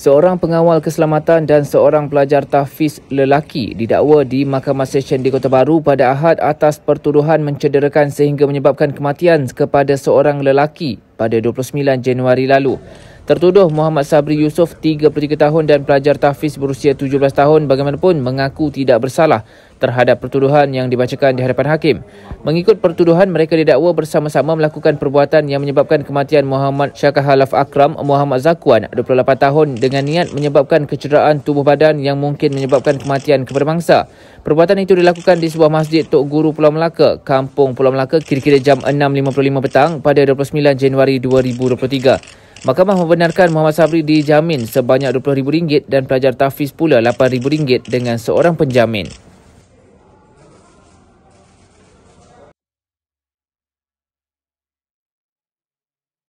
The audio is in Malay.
Seorang pengawal keselamatan dan seorang pelajar tahfiz lelaki didakwa di Mahkamah Session di Kota Baru pada Ahad atas pertuduhan mencederakan sehingga menyebabkan kematian kepada seorang lelaki pada 29 Januari lalu. Tertuduh Muhammad Sabri Yusof 33 tahun dan pelajar tahfiz berusia 17 tahun bagaimanapun mengaku tidak bersalah terhadap pertuduhan yang dibacakan di hadapan hakim. Mengikut pertuduhan, mereka didakwa bersama-sama melakukan perbuatan yang menyebabkan kematian Muhammad Syakahalaf Akram Muhammad Zakuan, 28 tahun, dengan niat menyebabkan kecederaan tubuh badan yang mungkin menyebabkan kematian kepada mangsa. Perbuatan itu dilakukan di sebuah masjid Tok Guru Pulau Melaka, Kampung Pulau Melaka kira-kira jam 6.55 petang pada 29 Januari 2023. Mahkamah membenarkan Muhammad Sabri dijamin sebanyak RM20,000 dan pelajar Tafiz pula RM8,000 dengan seorang penjamin.